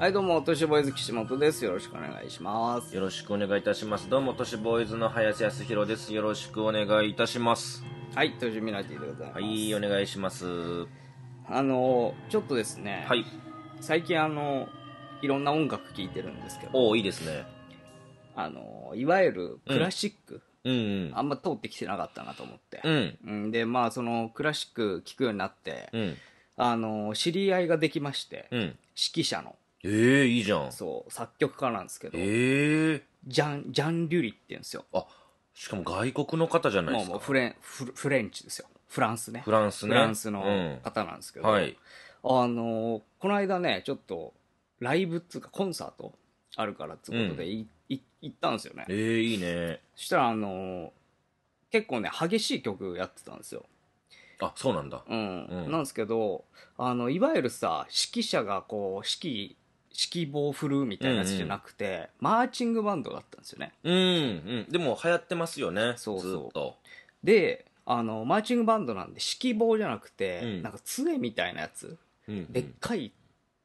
はいどうも、都市ボーイズ岸本です。よろしくお願いします。よろしくお願いいたします。どうも、都市ボーイズの林康弘です。よろしくお願いいたします。はい、都市ミナティでございます。はい、お願いします。あの、ちょっとですね、はい。最近あの、いろんな音楽聴いてるんですけど。おいいですね。あの、いわゆるクラシック。うん、うん、あんま通ってきてなかったなと思って、うん、でまあそのクラシック聴くようになって、うん、あの知り合いができまして、うん、指揮者の、ええいいじゃん。そう作曲家なんですけど、ええジャンジャン・リュリって言うんですよあしかも外国の方じゃないですもか。うフレンフフレンチですよフランスねフランスね。フランスの方なんですけうん。ど、はい。あのーこの間ねちょっとライブっつうかコンサートあるからっつうことでい、い行ったんですよねええいいね。そしたらあのー結構ね激しい曲やってたんですよ、あ、そうなんだ。うんうんなんですけどあのいわゆるさ指揮者がこう指揮指揮棒振るみたいなやつじゃなくて、マーチングバンドだったんですよねうん、うん、でも流行ってますよねそうそうずっとであのマーチングバンドなんで指揮棒じゃなくて、うんなんか杖みたいなやつ、うんうんでっかい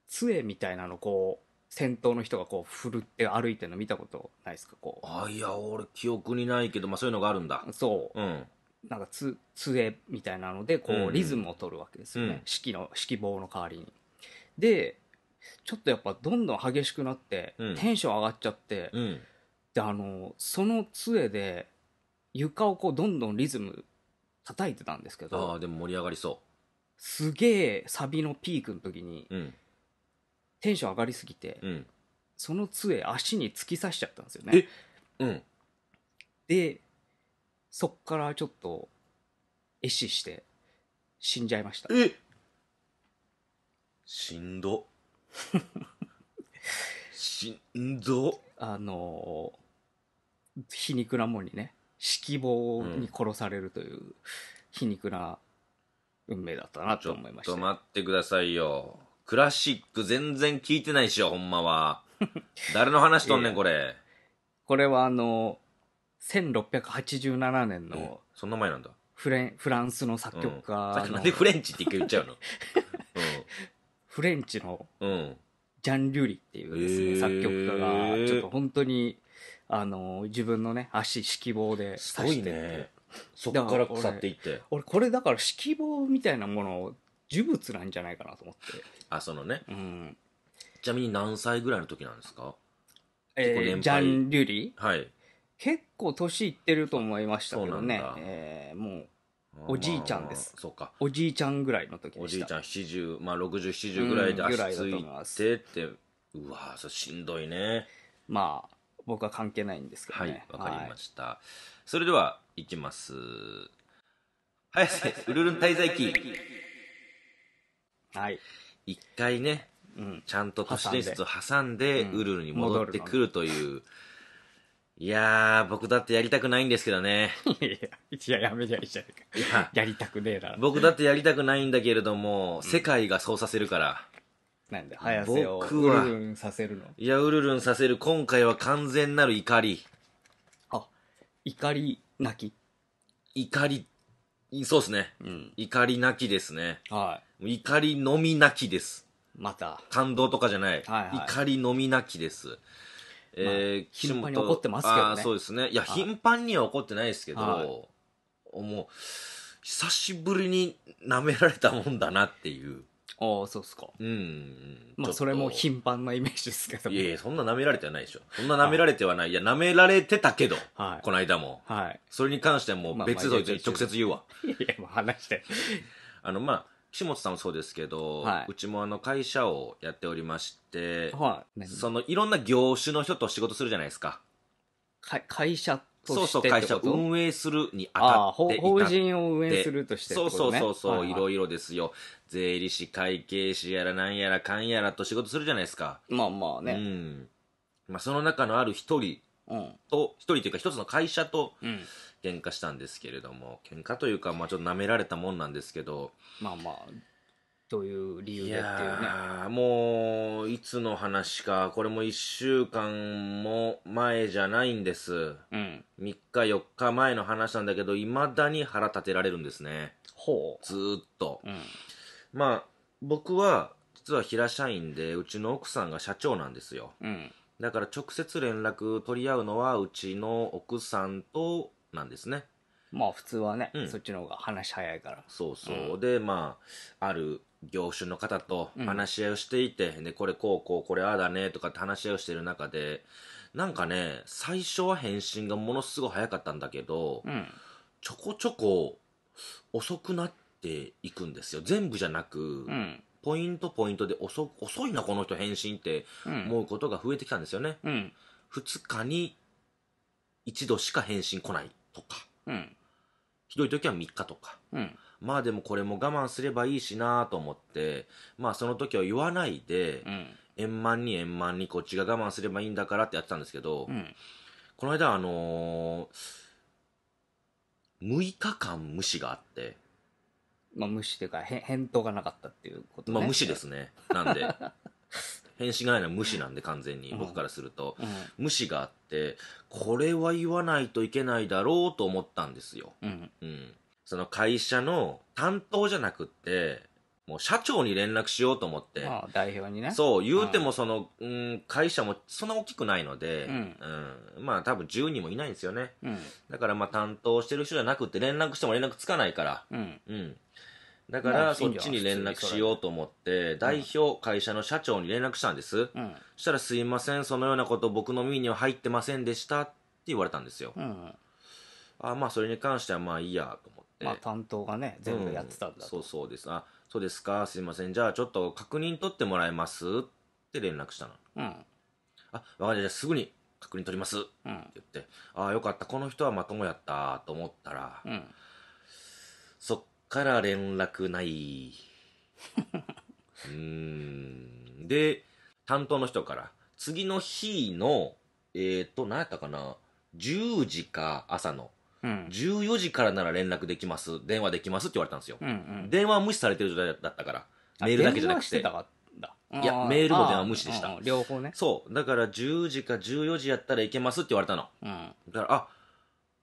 杖みたいなのこう先頭の人がこう振るって歩いてるの見たことないですかこあいや俺記憶にないけど、まあ、そういうのがあるんだそううんなんかつ杖みたいなのでこうんうんリズムを取るわけですよね、うん指揮の指揮棒の代わりにでちょっとやっぱどんどん激しくなって、うん、テンション上がっちゃって、うん、であのその杖で床をこうどんどんリズム叩いてたんですけどああでも盛り上がりそうすげえサビのピークの時に、うん、テンション上がりすぎて、その杖足に突き刺しちゃったんですよねうん、でそっからちょっと壊死して死んじゃいましたえしんどしんどあの皮肉なもんにね指揮棒に殺されるという皮肉な運命だったなと思いましちょっと待ってくださいよクラシック全然聞いてないしよほんまは 誰の話とんねんこれこれはあの1687年のそんな前なんだフレンフランスの作曲うん家なんでフレンチって一回言っちゃうのフレンチのジャン・リュリっていうですね、へー作曲家がちょっと本当にあの自分のね足指揮棒で刺すごいね。そこから腐っていって。俺これだから指揮棒みたいなものを呪物なんじゃないかなと思って、あ、そのね。うんちなみに何歳ぐらいの時なんですかえージャン・リュリはい。結構年いってると思いましたけどそうねなんだ、えーもうおじいちゃんです、まあそうかおじいちゃんぐらいの時でしたおじいちゃん70まあ6070ぐらいで足ついてってうわそしんどいねまあ僕は関係ないんですけどねはいわかりました、はい、それではいきます早瀬うるるん滞在期はい一回ね、うん、ちゃんと都市伝説を挟んで、うん、うるるに戻ってくるといういやー、僕だってやりたくないんですけどね。いや、いや、やめりゃいいじゃねえか。いやりたくねえだろ。僕だってやりたくないんだけれども、世界がそうさせるから。なんで、早瀬をうるるんさせるの。いや、うるるんさせる今回は完全なる怒り。あ、怒り泣き。怒り、そうっすね。うん。怒り泣きですね。はい。怒りのみ泣きです。また。感動とかじゃない。はいはい怒りのみ泣きです。えー、頻繁に起こってますけどね。そうですね。いや、頻繁には起こってないですけど、はい、もう、久しぶりに舐められたもんだなっていう。ああ、そうっすか。うん。まあ、それも頻繁なイメージですけどいやいや、そんな舐められてはないでしょ。そんな舐められてはない。いや、舐められてたけど、はい、この間も。はい。それに関してはもう別に直接言うわ。いや、もう話して。あの、まあ、岸本さんもそうですけど、はい、うちもあの会社をやっておりまして、はい、そのいろんな業種の人と仕事するじゃないですか。か会社そうそう、会社を運営するにあたって法人を運営するとして、そうそうそうそう、いいろいろですよ。税理士、会計士やらなんやらかんやらと仕事するじゃないですか。まあまあね。うん。まあその中のある一人と、一、うん、人というか一つの会社と、うん喧嘩したんですけれども喧嘩というか、まあ、ちょっと舐められたもんなんですけどまあまあどういう理由でっていうねもういつの話かこれも1週間も前じゃないんです、うん3日4日前の話なんだけどいまだに腹立てられるんですねほうずーっとうんまあ僕は実は平社員でうちの奥さんが社長なんですようんだから直接連絡取り合うのはうちの奥さんとなんですね。まあ普通はね、うんそっちの方が話早いから。そうそう、でまあある業種の方と話し合いをしていて、でこれこうこうこれああだねとかって話し合いをしてる中でなんかね最初は返信がものすごい早かったんだけど、うん。ちょこちょこ遅くなっていくんですよ全部じゃなく、うん。ポイントポイントで遅遅いなこの人返信って思うことが増えてきたんですよね、うん。2日に1度しか返信来ないとか、うん、ひどい時は3日とか、うん、まあでもこれも我慢すればいいしなと思ってまあその時は言わないで、うん、円満に円満にこっちが我慢すればいいんだからってやってたんですけど、この間あのー、6日間無視があって。まあ、無視というか返答がなかったっていうこと、ね、まあ無視ですねなんで 返信がないのは無視なんで完全に、僕からすると、無視があってこれは言わないといけないだろうと思ったんですよ、うんその会社の担当じゃなくってもう社長に連絡しようと思って。代表にね。そう、言うてもその、うん、会社もそんな大きくないので、うん、うん、まあ多分10人もいないんですよね。うん、だからまあ担当してる人じゃなくて連絡しても連絡つかないから、うん、うん、だからそっちに連絡しようと思って代表会社の社長に連絡したんです、うん、そしたら「すいませんそのようなこと僕の耳には入ってませんでした」って言われたんですよ、うん、あまあそれに関してはまあいいやと思ってまあ担当がね全部やってたんだ、うん、そうそうですあそうですかすいませんじゃあちょっと確認取ってもらえますって連絡したのうんあ分かりましたすぐに確認取ります、って言ってああよかったこの人はまともやったと思ったら、うん、そっから連絡ない。うん。で、担当の人から、次の日の、えっ、ー、と、何やったかな、10時か朝の、うん、14時からなら連絡できます、電話できますって言われたんですよ。うんうん、電話無視されてる状態だったから、メールだけじゃなくて。いや、メールも電話無視でした。両方ね。そう。だから、10時か14時やったらいけますって言われたの。うん、だから、あ、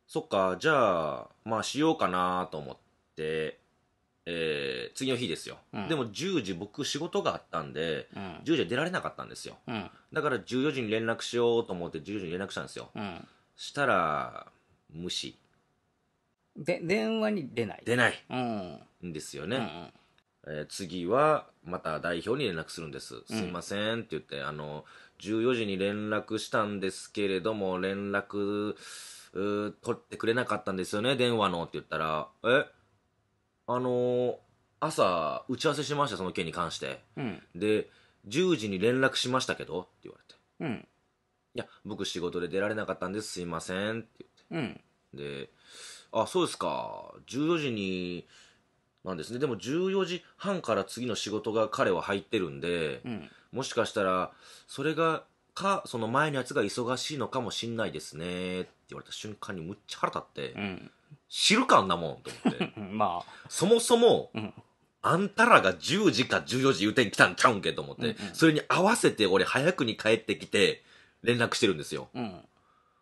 そっか、じゃあ、まあしようかなと思っ、えー、次の日ですよ、うん、でも10時僕仕事があったんで、うん、10時は出られなかったんですよ、うん、だから14時に連絡しようと思って14時に連絡したんですよ、うん、したら無視で電話に出ない出ない、うん、ですよね、うんえー、次はまた代表に連絡するんです、すいませんって言ってあの14時に連絡したんですけれども連絡取ってくれなかったんですよね電話のって言ったらえっあのー朝打ち合わせしましたその件に関して、うんで10時に連絡しましたけどって言われてうんいや僕仕事で出られなかったんですすいませんって言ってであそうですか14時になんですねでも14時半から次の仕事が彼は入ってるんで、うんもしかしたらそれがかその前のやつが忙しいのかもしんないですねって言われた瞬間にむっちゃ腹立って、うん知るかあんなもんと思って まあそもそも、うんあんたらが10時か14時言うてん来たんちゃうんけと思って、うんうん、それに合わせて俺早くに帰ってきて連絡してるんですよ。うん、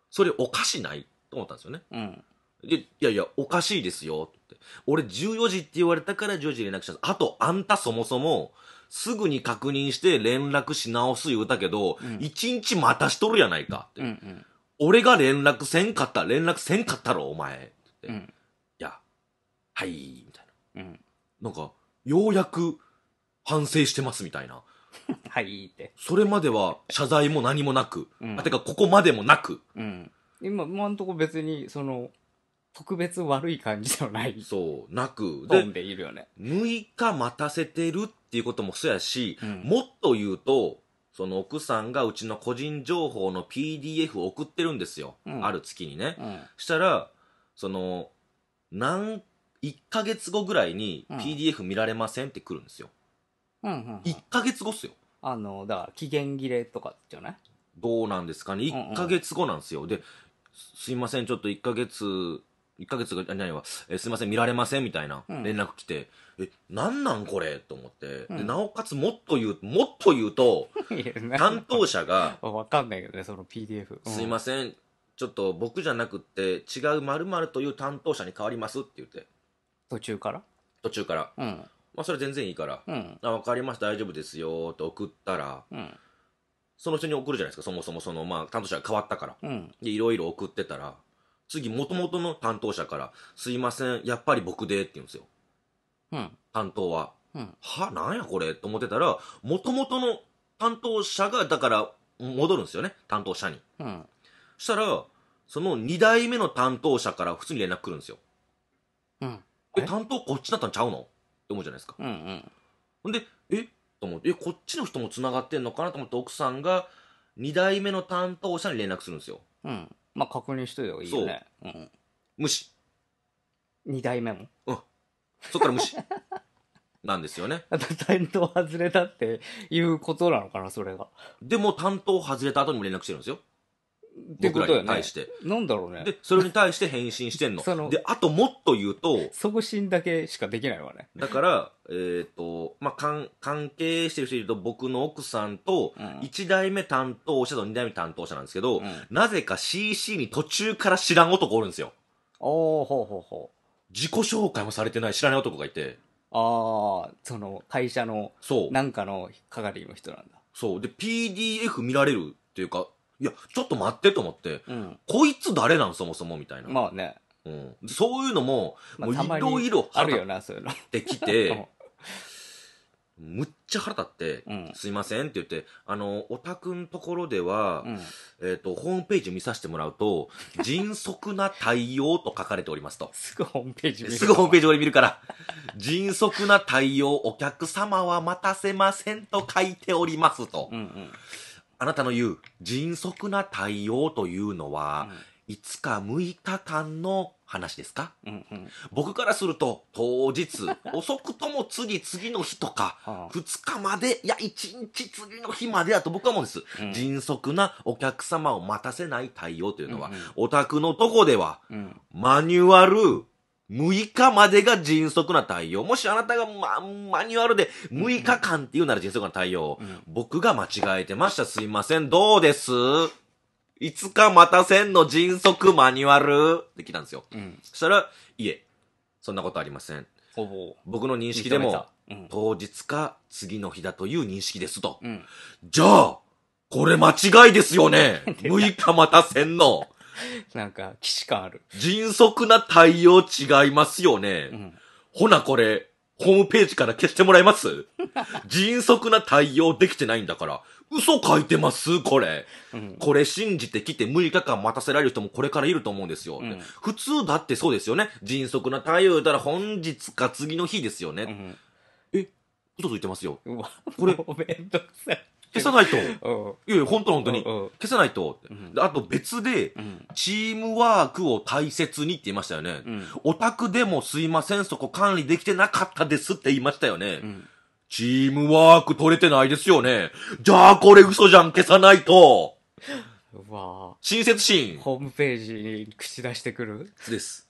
それおかしないと思ったんですよね。うん、いやいや、おかしいですよって。俺14時って言われたから10時連絡したあと、あんたそもそも、すぐに確認して連絡し直す言うたけど、うん、1日待たしとるやないかって。うんうん、俺が連絡せんかった、連絡せんかったろ、お前。って、うんいやはいみたいうんなんかようやく反省してますみたいな はいってそれまでは謝罪も何もなく、うんあてかここまでもなくうん今今のとこ別にその特別悪い感じではないそうなくででいるよね6日待たせてるっていうこともそうやし、うんもっと言うとその奥さんがうちの個人情報の PDF を送ってるんですよ、うんある月にね、うんしたらその、何、1ヶ月後ぐらいに PDF 見られませんって来るんですよ。うんうんうん1ヶ月後っすよ。あのだから期限切れとかじゃないどうなんですかね ?1 ヶ月後なんですよ。で、すいません、ちょっと1ヶ月、1ヶ月が、あ何は、えすいません、見られませんみたいな連絡来て、え、なんなんこれと思って、うで、なおかつもっと言う、もっと言うと、担当者が、わかんないけどねその PDF、うん、すいません、ちょっと僕じゃなくて違うまるという担当者に変わりますって言って途中から途中から、うんまあそれ全然いいから、うんあ分かりました大丈夫ですよって送ったらうんその人に送るじゃないですかそもそもそのまあ担当者が変わったからうんでいろいろ送ってたら次元々の担当者から「すいませんやっぱり僕で」って言うんですようん担当はうんはなんやこれと思ってたら元々の担当者がだから戻るんですよね担当者にうんしたらその二代目の担当者から普通に連絡来るんですよ。うん。え、担当こっちだったんちゃうのって思うじゃないですか。うんうん。ほんで、えと思って、え、こっちの人も繋がってんのかなと思って奥さんが2代目の担当者に連絡するんですよ。うん。まあ確認しといた方がいいよね。う。うん、無視。2代目もうん。そっから無視。なんですよね。担当外れたっていうことなのかな、それが。でも担当外れた後にも連絡してるんですよ。僕らに対して。なんだろうね。で、それに対して返信してんの。ので、あともっと言うと。送信だけしかできないわね。だから、えっ、ー、と、まあ、関係してる人いると、僕の奥さんと、1代目担当者と2代目担当者なんですけど、うん、なぜか CC に途中から知らん男おるんですよ。おー、ほうほうほう。自己紹介もされてない知らない男がいて。ああ、その、会社の、そう。なんかの係の人なんだ。そう。で、PDF 見られるっていうか、いや、ちょっと待ってと思って、うん。こいつ誰なんそもそもみたいな。まあね。うん、そういうのも、まあ、もういろいろある腹よ立な、そういうの。ってきて、むっちゃ腹立って、うんすいませんって言って、あの、おたくところでは、うん。えっ、と、ホームページ見させてもらうと、迅速な対応と書かれておりますと。すぐホームページ見る。すぐホームページ俺見るから、迅速な対応、お客様は待たせませんと書いておりますと。うんうん。あなたの言う迅速な対応というのは、うん、5日6日間の話ですか、うんうん、僕からすると当日遅くとも次次の日とか、はあ、2日までいや1日次の日までだと僕は思うんです、うん、迅速なお客様を待たせない対応というのは、うんうん、お宅のとこでは、うん、マニュアル6日までが迅速な対応。もしあなたが、ま、マニュアルで6日間っていうなら迅速な対応。うん、僕が間違えてました。すいません。どうです5日待たせんの迅速マニュアルって来たんですよ。うん、そしたら、いえ、そんなことありません。僕の認識でも、うん、当日か次の日だという認識ですと。うん、じゃあ、これ間違いですよね ?6 日待たせんの。なんか、既視感ある。迅速な対応違いますよね。うん、ほな、これ、ホームページから消してもらえます 迅速な対応できてないんだから。嘘書いてますこれ、うん、これ信じてきて6日間待たせられる人もこれからいると思うんですよ。うん、普通だってそうですよね。迅速な対応言ったら本日か次の日ですよね。うん、え、嘘ついてますよ。これ。めんどくさい。消さないと。いやいや、本当本当に。消さないと。あと別で、チームワークを大切にって言いましたよね。オタクでもすいません、そこ管理できてなかったですって言いましたよね。チームワーク取れてないですよね。じゃあこれ嘘じゃん、消さないと。わ親切心。ホームページに口出してくるです。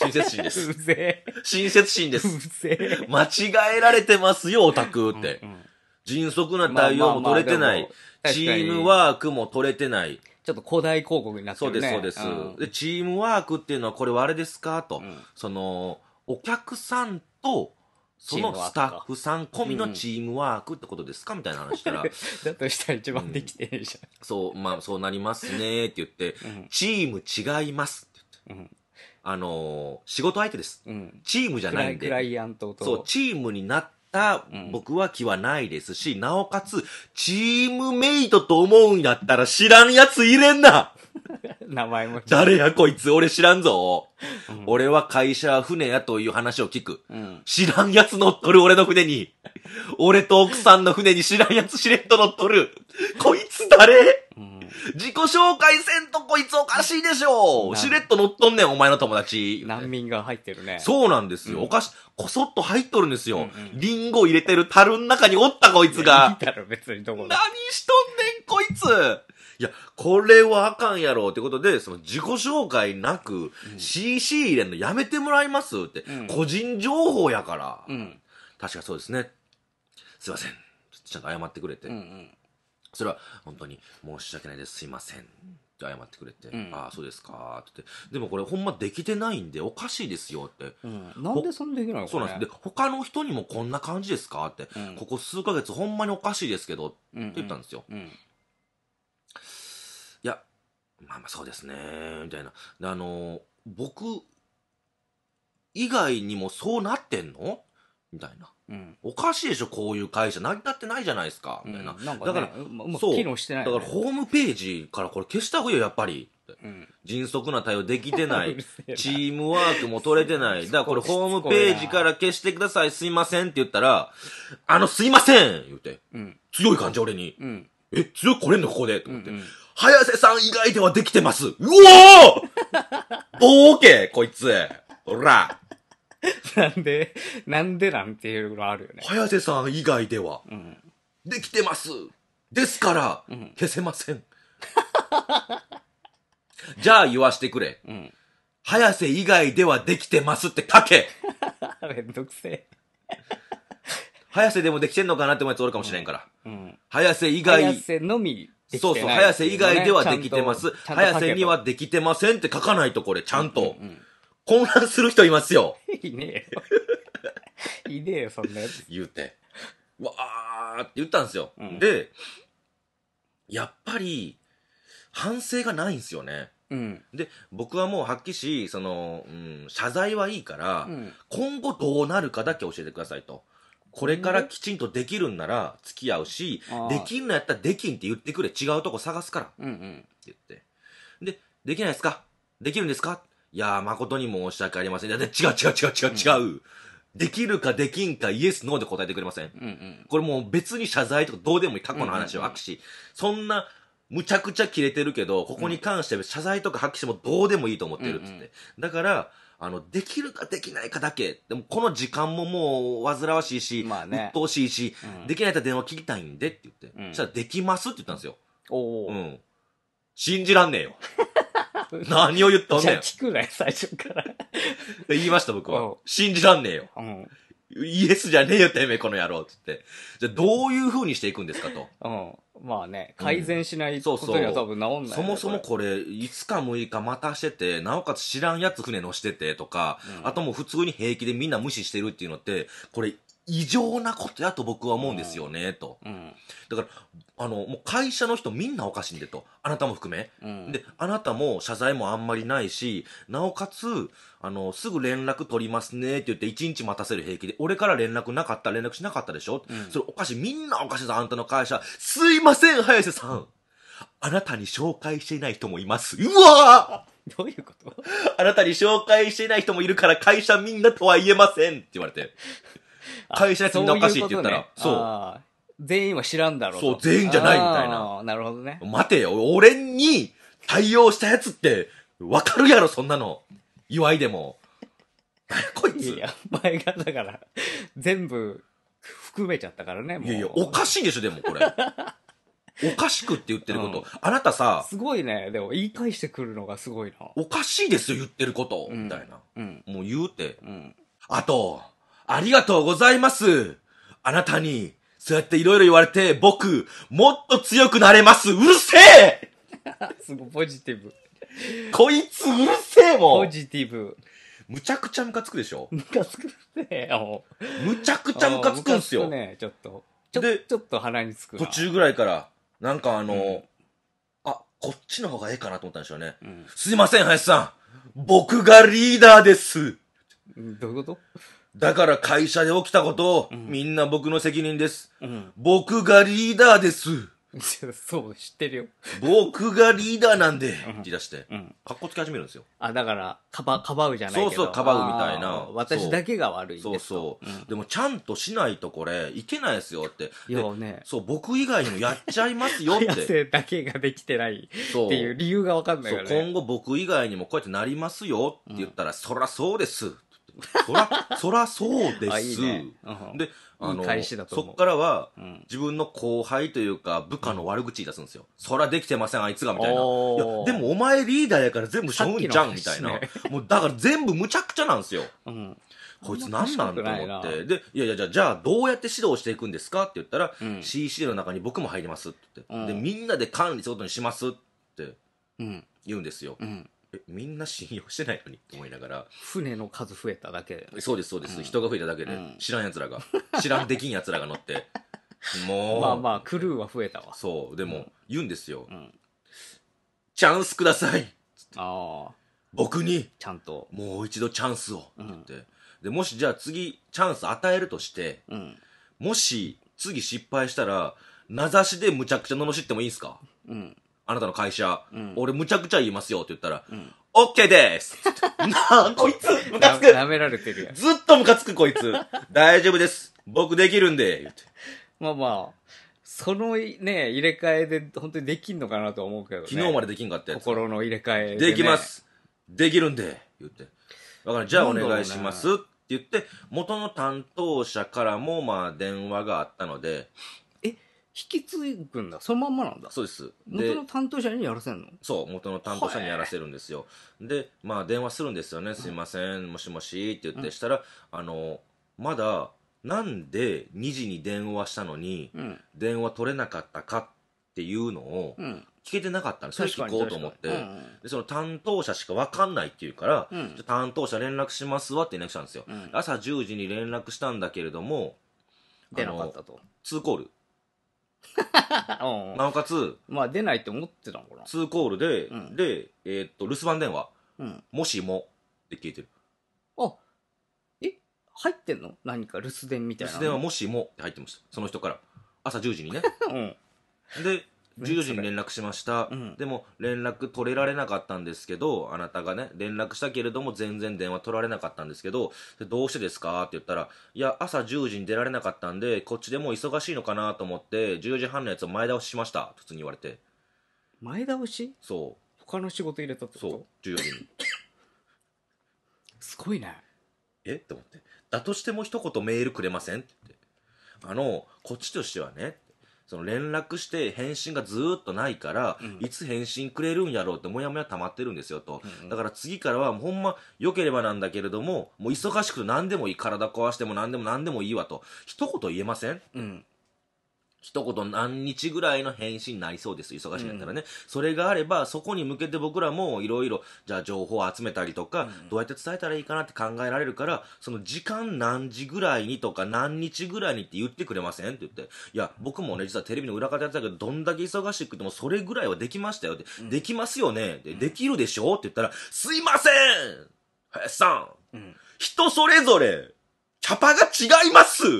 親切心です。うぜえ。親切心です。うぜえ。間違えられてますよ、オタクって。うんうん迅速な対応も取れてない。チームワークも取れてない。ちょっと古代広告になってるね。そうです、そうです、うん、で、チームワークっていうのはこれはあれですかと、うん、その、お客さんと、そのスタッフさん込みのチームワークってことですかみたいな話したら。だとしたら一番できてるじゃん。そう、まあそうなりますねって言って、チーム違いますって言って。あのー、仕事相手です、チームじゃないんで。クライアントと。そう、チームになっ、僕は気はないですし、なおかつ、チームメイトと思うんやったら知らんやつ入れんな 名前も誰やこいつ、俺知らんぞ。うん、俺は会社船やという話を聞く。うん、知らんやつ乗っとる俺の船に。俺と奥さんの船に知らんやつ知れんと乗っとる。こいつ誰、うん 自己紹介せんとこいつおかしいでしょしれっと乗っとんねん、お前の友達。難民が入ってるね。そうなんですよ。うん、おかし、こそっと入っとるんですよ。うんうん、リンゴ入れてる樽の中におったこいつが。いいだろ、別にどこ何しとんねん、こいつ。いや、これはあかんやろってことで、その自己紹介なく、CC 入れんのやめてもらいますって、うん、個人情報やから。うん、確かそうですね。すいません。ちゃんと謝ってくれて。うんうんそれは本当に申し訳ないです、すいません。って謝ってくれて、うん、ああ、そうですかってでもこれほんまできてないんでおかしいですよって。うん、なんでそんなできないのそうなんです。で、他の人にもこんな感じですかって、うん、ここ数ヶ月ほんまにおかしいですけど、って言ったんですよ。うんうんうん、いや、まあまあそうですね、みたいな。で、あの、僕以外にもそうなってんのみたいな。うん、おかしいでしょ、こういう会社。成り立ってないじゃないですか。みたいな。うん、なかね、だから、そう。機能してない、だから、ホームページからこれ消した方がいいよ、やっぱり。うん、迅速な対応できてない。チームワークも取れてない。だからこれホームページから消してください、すいませんって言ったら、あの、すいません言って、うん、強い感じ、俺に。うん、え、強く来れんのここでと思って。うんうん、早瀬さん以外ではできてます。うおーボ ーケこいつ。ほら。なんで、なんでなんていうのあるよね。早瀬さん以外では、うん、できてますですから、消せません。じゃあ言わしてくれ。うん。早瀬以外ではできてますって書け めんどくせえ。早瀬でもできてんのかなって思うやつおるかもしれんから。うん。早瀬以外、早瀬のみそうそう、早瀬以外ではできてます。早瀬にはできてませんって書かないとこれ、ちゃんと。混乱する人いますよ。いねえよ。いねえよ、そんなやつ。言うて。わーって言ったんですよ。うん、で、やっぱり、反省がないんですよね。うん、で僕はもうはっきりしその、うん、謝罪はいいから、うん、今後どうなるかだけ教えてくださいとこれからきちんとできるんなら付き合うし、できんのやったらできんって言ってくれ違うとこ探すから、うんうん、って言ってでできないですかできるんですかいやー、誠にも申し訳ありません。いや、違う違う違う違う違う。うん、できるかできんかイエス、ノーで答えてくれません。うんうん、これもう別に謝罪とかどうでもいい過去の話は握手、そんな、むちゃくちゃ切れてるけど、ここに関して謝罪とか発揮してもどうでもいいと思ってるっつって。うんうん、だから、あの、できるかできないかだけ。でも、この時間ももう、煩わしいし、まあね、鬱陶しいし、うん、できないと電話聞きたいんでって言って。うん、そしたら、できますって言ったんですよ。おうん。信じらんねえよ。何を言ったんね。だゃあよ。聞くなよ、最初から。言いました、僕は信じらんねえよ。イエスじゃねえよ、てめえ、この野郎。つって。じゃあ、どういう風にしていくんですかと。うん。まあね、改善しないそこそとには多分治んないよそもそもこれ、5日6日待たしてて、なおかつ知らんやつ船乗しててとか、うんあともう普通に平気でみんな無視してるっていうのって、これ、異常なことやと僕は思うんですよね、と、うん。だから、あの、もう会社の人みんなおかしいんでと。あなたも含め、うん。で、あなたも謝罪もあんまりないし、なおかつ、あの、すぐ連絡取りますねって言って1日待たせる平気で、俺から連絡なかった連絡しなかったでしょ、うん、それおかしい。みんなおかしいぞ、あんたの会社。すいません、早瀬さん。あなたに紹介していない人もいます。うわどういうことあなたに紹介していない人もいるから会社みんなとは言えませんって言われて。会社休みおかしいって言ったら、そうう、ね。全員は知らんだろうそう、全員じゃないみたいな。なるほどね。待てよ、俺に対応したやつって、わかるやろ、そんなの。祝いでも。こいつ。いや、前がだから、全部、含めちゃったからね、もう。いやいや、おかしいでしょ、でもこれ。おかしくって言ってること、うん。あなたさ。すごいね。でも言い返してくるのがすごいな。おかしいですよ、言ってること。うん、みたいな、うん。もう言うて。あと、ありがとうございます。あなたに、そうやっていろいろ言われて、僕、もっと強くなれます。うるせえ すごい、ポジティブ。こいつ、うるせえもん。ポジティブ。むちゃくちゃムカつくでしょムカつくねむちゃくちゃムカつくんすよ。ね、ちょっと。ちょで、ちょっと鼻につく。途中ぐらいから、なんかあの、うん、あ、こっちの方がええかなと思ったんですよね。うん、すいません、林さん。僕がリーダーです。どういうことだから会社で起きたことを、みんな僕の責任です。うん。僕がリーダーです。そう、知ってるよ。僕がリーダーなんで、って言い出してうん、かっこつけ始めるんですよ。あ、だから、かば、かばうじゃないけど。そうそうかばうみたいな私だけが悪いそうそう、でもちゃんとしないとこれいけないですよってそうねそう僕以外にもやっちゃいますよって。て 生だけができてないそうっていう理由がわかんないそうから今後僕以外にもこうやってなりますよって言ったら、そらそうですそら、そらそうです。いいねうんで、あいいの、そっからは、自分の後輩というか、部下の悪口言い出すんですよ。そらできてません、あいつが、みたいな。いや、でもお前リーダーやから全部しょうんじゃん、みたいなもう、だから全部むちゃくちゃなんですよ。うんこいつ何なんと思なって。で、いやいや、じゃあ、じゃどうやって指導していくんですかって言ったら、うん CC の中に僕も入りますってうんで、みんなで管理することにしますってうん言うんですよ。うんみんな信用してないのにって思いながら船の数増えただけそうですそうです、うん人が増えただけで、うん知らんやつらが知らんできんやつらが乗ってもうまあまあクルーは増えたわそうでも、うん言うんですよ、うんチャンスくださいああ僕にちゃんともう一度チャンスをって言って、でもしじゃあ次チャンス与えるとしてうんもし次失敗したら名指しでむちゃくちゃ罵ってもいいんすかうんあなたの会社、俺むちゃくちゃ言いますよって言ったら、オッケーです なあ、こいつ、ムカつく舐められてるやん。ずっとムカつく、こいつ。大丈夫です。僕できるんで、言って。まあまあ、そのね、入れ替えで本当にできんのかなと思うけど、ね、昨日までできんかったやつ。心の入れ替えで、ね、できます。できるんで、言って。だから、じゃあお願いしますって言って、元の担当者からも、まあ、電話があったので、引き継ぐんだそのまんまなんだそうです元の担当者にやらせんのそう元の担当者にやらせるんですよでまあ電話するんですよね「すいませんもしもし」って言ってしたら、あのまだなんで2時に電話したのに、電話取れなかったかっていうのを聞けてなかったんです、うん、聞こうと思って、でその担当者しか分かんないっていうから、担当者連絡しますわって連絡したんですよ、朝10時に連絡したんだけれども出なかったと2コール なおかつまあ出ないって思ってたのかな2コールで、で、えっと留守番電話もしもで消えてるあえ入ってんの何か留守電みたいな守電はもしもって入ってましたその人から朝10時にね うんで14時に連絡しました、うん、でも連絡取れられなかったんですけどあなたがね連絡したけれども全然電話取られなかったんですけどどうしてですかって言ったらいや朝10時に出られなかったんでこっちでもう忙しいのかなと思って14時半のやつを前倒ししました普通に言われて前倒しそう他の仕事入れたってことそう14時に すごいねえって思ってだとしても一言メールくれませんって言ってあのこっちとしてはねその連絡して返信がずっとないから、うん、いつ返信くれるんやろうってもやもや溜まってるんですよと、うんうん、だから次からはほんま良ければなんだけれどももう忙しく何でもいい体壊しても何でも何でもいいわと一言言えません、うん一言何日ぐらいの返信になりそうです。忙しんなったらね。うん、それがあれば、そこに向けて僕らもいろいろ、じゃあ情報を集めたりとか、うん、どうやって伝えたらいいかなって考えられるから、その時間何時ぐらいにとか、何日ぐらいにって言ってくれませんって言って、いや、僕もね、実はテレビの裏方やってたけど、どんだけ忙しくてもそれぐらいはできましたよって、うん、できますよねで、できるでしょって言ったら、すいませんやさん、うん、人それぞれ、キャパが違います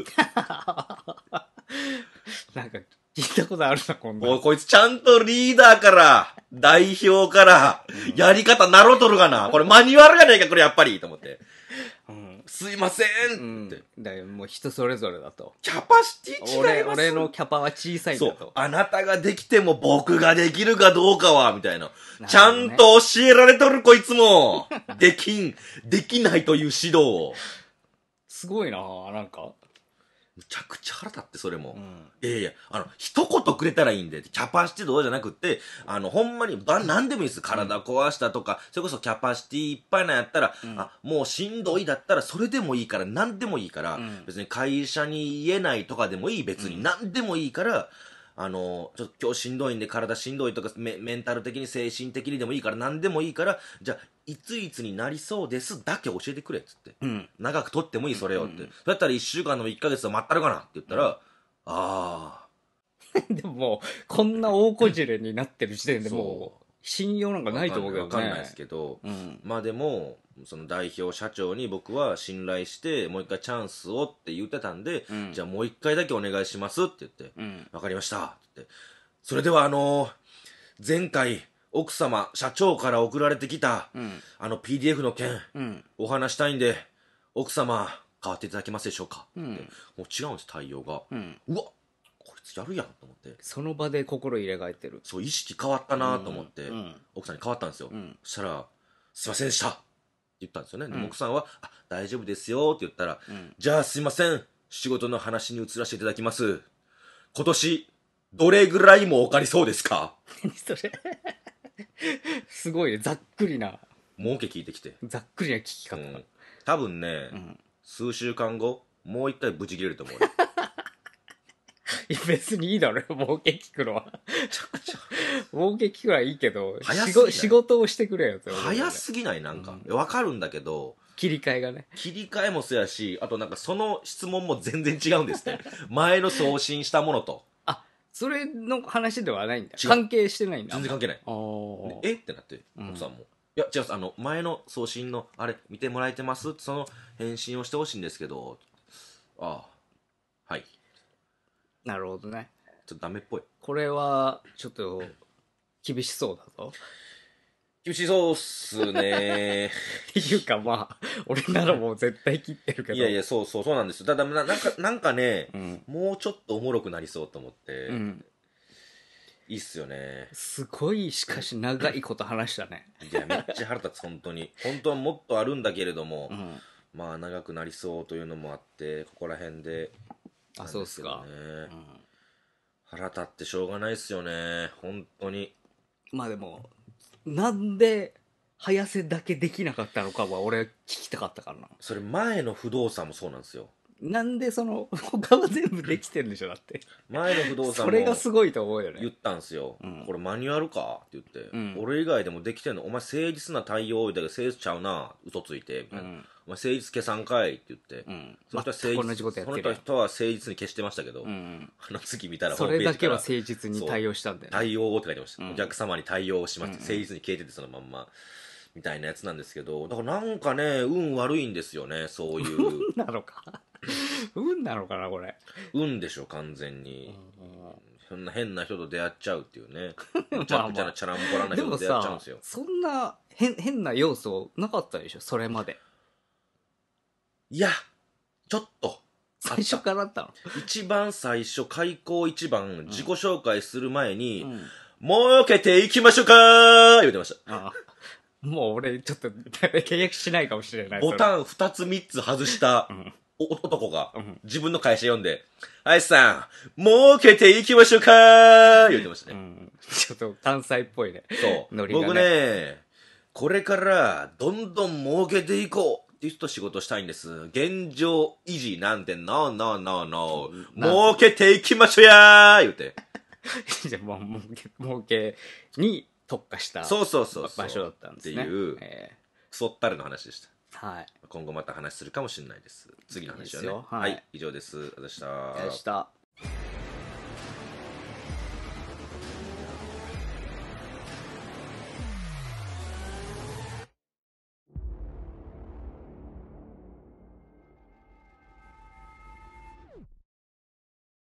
なんか、聞いたことあるな、こんなおい、こいつちゃんとリーダーから、代表から、やり方なろとるがな。これマニュアルがねえか、これやっぱり、と思って。すいませんって。だよ、もう人それぞれだと。キャパシティ違います俺のキャパは小さいんそうと。。あなたができても僕ができるかどうかは、みたいな。ちゃんと教えられとる、こいつも。できん、できないという指導を。すごいななんか。むちゃくちゃ腹立って、それも。うん、いやいや、あの、一言くれたらいいんで、キャパシティどうじゃなくって、あの、ほんまに、ば、なんでもいいです。体壊したとか、それこそキャパシティいっぱいなんやったら、うん、あ、もうしんどいだったら、それでもいいから、なんでもいいから、うん、別に会社に言えないとかでもいい、別に、なんでもいいから、あの、ちょっと今日しんどいんで体しんどいとかメ、メンタル的に精神的にでもいいから、何でもいいから、じゃあいついつになりそうですだけ教えてくれっつって、うん長く取ってもいいそれよって、うんうんだったら1週間の1ヶ月は待ったるかなって言ったら、あでももう、こんな大こじれになってる時点でもう、信用なんかないと思うけどね。かんないですけどうん。まあでもその代表社長に僕は信頼してもう一回チャンスをって言ってたんで、うんじゃあもう一回だけお願いしますって言ってうん。「わかりました」ってって「それではあのー前回奥様、社長から送られてきた、うん、あの PDF の件、うん、お話したいんで、奥様、変わっていただけますでしょうか、うん、もう違うんです対応が、うん、うわこいつやるやんと思ってその場で心入れ替えてるそう意識変わったなと思って、うんうん、奥さんに変わったんですよ、うん、そしたら「すいませんでした」って言ったんですよね、でも奥さんは「あ大丈夫ですよ」って言ったら「じゃあすいません仕事の話に移らせていただきます今年どれぐらいもおかりそうですか? 」それすごいねざっくりな儲け聞いてきて、ざっくりな聞きう方、ん、多分ね、うん数週間後もう一回ブチ切れると思うよ いや別にいいだろ儲け聞くのは儲け聞くのはいいけど早すぎ仕ない事仕事をしてくれよって早すぎないなんか、わかるんだけど切り替えがね切り替えもそうやしあとなんかその質問も全然違うんですね前の送信したものとそれの話ではないんだ関係してないんだ全然関係ないえってなって奥さんも、いや違うあの前の送信のあれ見てもらえてますその返信をしてほしいんですけどああはいなるほどねちょっとダメっぽいこれはちょっと厳しそうだぞ厳しそうっすね。っていうかまあ、俺ならもう絶対切ってるけど。いやいや、そうそう、そうなんですよ。ただな、なんか、なんかね、うん、もうちょっとおもろくなりそうと思って、うん、いいっすよね。すごい、しかし長いこと話したね。いや、めっちゃ腹立つ、本当に。本当はもっとあるんだけれども、うん、まあ、長くなりそうというのもあって、ここら辺で、ね。あ、そうっすか。腹立ってしょうがないっすよね。本当に。まあでも、なんで早瀬だけできなかったのかは俺聞きたかったからなそれ前の不動産もそうなんですよなんでその 他は全部できてるんでしょだって前の不動産それがすごいと思うよね言ったんすよ、うんこれマニュアルかって言って、うん俺以外でもできてんのお前誠実な対応だけど誠実ちゃうな嘘ついてみたいな、うんお前誠実消さんかいって言って、うんその人は誠実その人は誠実に消してましたけど、うんあの次見たらそれだけはホームペ誠ージから実に対応したんだよね対応って書いてました、うんお客様に対応しまして、誠実に消えててそのまんまみたいなやつなんですけどだからなんかね運悪いんですよねそういう なのか 運なのかなこれ運でしょ完全に、うんうん、そんな変な人と出会っちゃうっていうねちゃちゃらチャランポラな人と出会っちゃうんですよそんな変変な要素なかったでしょそれまでいやちょっと最初からだったの一番最初開口一番自己紹介する前に、うんうんけていきましょうか言うてました。ああもう俺、ちょっと、契約しないかもしれない。ボタン二つ三つ外した、うん、男が、自分の会社呼んで、アイスさん、儲けていきましょうかー言ってましたね、うん。ちょっと関西っぽいね。そう。ね、僕ね、これから、どんどん儲けていこうっていう人と仕事したいんです。現状維持なんて、ノーノーノーノー。儲けていきましょうやー言うて。じゃもう、儲け、儲けに特化した。そうそうそう場所だったんですね。っていう、えー、クったれの話でした。はい。今後また話するかもしれないです次の話はねはい、はい、以上ですありがとうございました